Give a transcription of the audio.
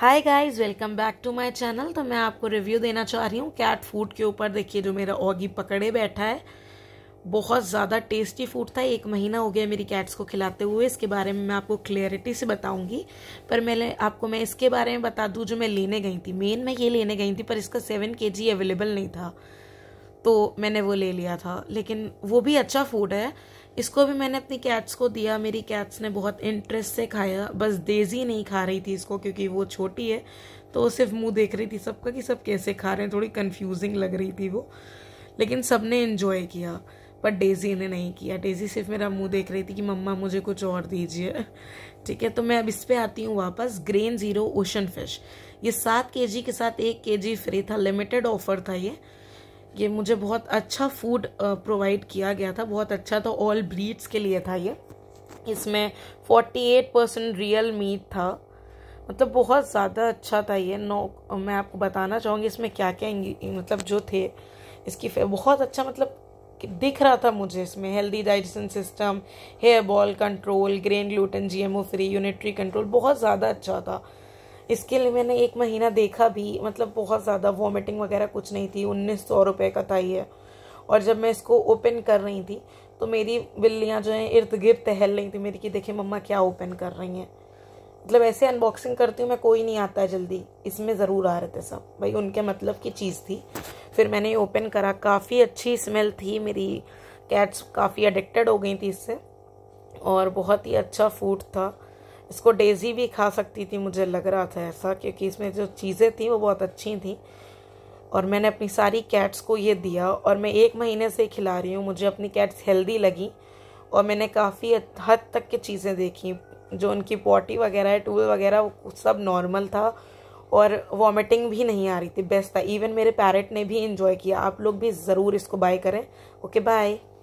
hi guys welcome back to my channel तो मैं आपको रिव्यू देना चाह रही हूँ कैट फूड के ऊपर देखिए जो मेरा ऑगी पकड़े बैठा है बहुत ज़्यादा टेस्टी फूड था एक महीना हो गया मेरी कैट्स को खिलाते हुए इसके बारे में मैं आपको क्लियरिटी से बताऊंगी पर मैंने आपको मैं इसके बारे में बता दूँ जो मैं लेने गई थी मेन मैं ये लेने गई थी पर इसका सेवन के अवेलेबल नहीं था तो मैंने वो ले लिया था लेकिन वो भी अच्छा फूड है इसको भी मैंने अपनी कैट्स को दिया मेरी कैट्स ने बहुत इंटरेस्ट से खाया बस डेजी नहीं खा रही थी इसको क्योंकि वो छोटी है तो सिर्फ मुंह देख रही थी सबका कि सब कैसे खा रहे हैं थोड़ी कंफ्यूजिंग लग रही थी वो लेकिन सब ने इन्जॉय किया पर डेजी ने नहीं किया डेजी सिर्फ मेरा मुंह देख रही थी कि मम्मा मुझे कुछ और दीजिए ठीक है तो मैं अब इस पर आती हूँ वापस ग्रेन ज़ीरो ओशन फिश ये सात के के साथ एक के जी फ्री था लिमिटेड ऑफर था ये ये मुझे बहुत अच्छा फूड प्रोवाइड uh, किया गया था बहुत अच्छा था ऑल ब्रीड्स के लिए था ये इसमें 48 परसेंट रियल मीट था मतलब बहुत ज़्यादा अच्छा था ये नो uh, मैं आपको बताना चाहूँगी इसमें क्या क्या मतलब जो थे इसकी बहुत अच्छा मतलब दिख रहा था मुझे इसमें healthy digestion system hair ball control grain gluten जी फ्री यूनिट्री कंट्रोल बहुत ज़्यादा अच्छा था इसके लिए मैंने एक महीना देखा भी मतलब बहुत ज़्यादा वॉमिटिंग वगैरह कुछ नहीं थी उन्नीस सौ रुपये का था ये और जब मैं इसको ओपन कर रही थी तो मेरी बिल्लियाँ जो हैं इर्द गिर्द टहल रही थी मेरी कि देखिए मम्मा क्या ओपन कर रही हैं मतलब ऐसे अनबॉक्सिंग करती हूँ मैं कोई नहीं आता है जल्दी इसमें ज़रूर आ रहे थे सब भाई उनके मतलब की चीज़ थी फिर मैंने ये ओपन करा काफ़ी अच्छी स्मेल थी मेरी कैट्स काफ़ी अडिक्टेड हो गई थी इससे और बहुत ही अच्छा फूड था इसको डेज़ी भी खा सकती थी मुझे लग रहा था ऐसा क्योंकि इसमें जो चीज़ें थी वो बहुत अच्छी थी और मैंने अपनी सारी कैट्स को ये दिया और मैं एक महीने से खिला रही हूँ मुझे अपनी कैट्स हेल्दी लगी और मैंने काफ़ी हद तक की चीज़ें देखी जो उनकी पॉटी वगैरह है टूल वगैरह वो सब नॉर्मल था और वॉमिटिंग भी नहीं आ रही थी बेस्ट था इवन मेरे पैरेट ने भी इन्जॉय किया आप लोग भी ज़रूर इसको बाय करें ओके बाय